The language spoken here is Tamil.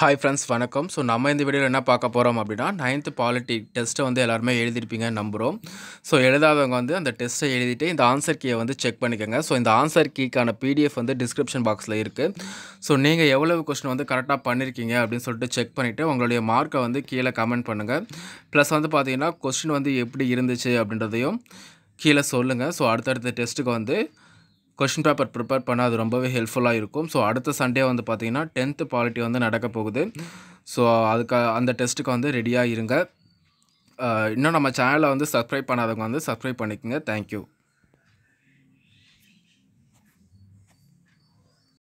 ஹாய் ஃப்ரெண்ட்ஸ் வணக்கம் ஸோ நம்ம இந்த வீடியோவில் என்ன பார்க்க போகிறோம் அப்படின்னா நைன்த்து பாலிட்டி டெஸ்ட்டை வந்து எல்லாருமே எழுதியிருப்பீங்க நம்புகிறோம் ஸோ எழுதாதவங்க வந்து அந்த டெஸ்ட்டை எழுதிட்டு இந்த ஆன்சர் கீயை வந்து செக் பண்ணிக்கோங்க ஸோ இந்த ஆன்சர் கீக்கான பிடிஎஃப் வந்து டிஸ்கிரிப்ஷன் பாக்ஸில் இருக்குது ஸோ நீங்கள் எவ்வளவு கொஸ்டின் வந்து கரெக்டாக பண்ணியிருக்கீங்க அப்படின்னு சொல்லிட்டு செக் பண்ணிவிட்டு உங்களுடைய மார்க்கை வந்து கீழே கமெண்ட் பண்ணுங்கள் ப்ளஸ் வந்து பார்த்தீங்கன்னா கொஸ்டின் வந்து எப்படி இருந்துச்சு அப்படின்றதையும் கீழே சொல்லுங்கள் ஸோ அடுத்தடுத்த டெஸ்ட்டுக்கு வந்து கொஷின் பேப்பர் ப்ரிப்பேர் பண்ண அது ரொம்பவே ஹெல்ப்ஃபுல்லாக இருக்கும் ஸோ அடுத்த சண்டே வந்து பார்த்திங்கன்னா டென்த்து பாலிட்டி வந்து நடக்க போகுது ஸோ அதுக்கு அந்த டெஸ்ட்டுக்கு வந்து ரெடியாக இருங்க இன்னும் நம்ம சேனலை வந்து சப்ஸ்கிரைப் பண்ணாதவங்க வந்து சப்ஸ்கிரைப் பண்ணிக்கோங்க தேங்க்யூ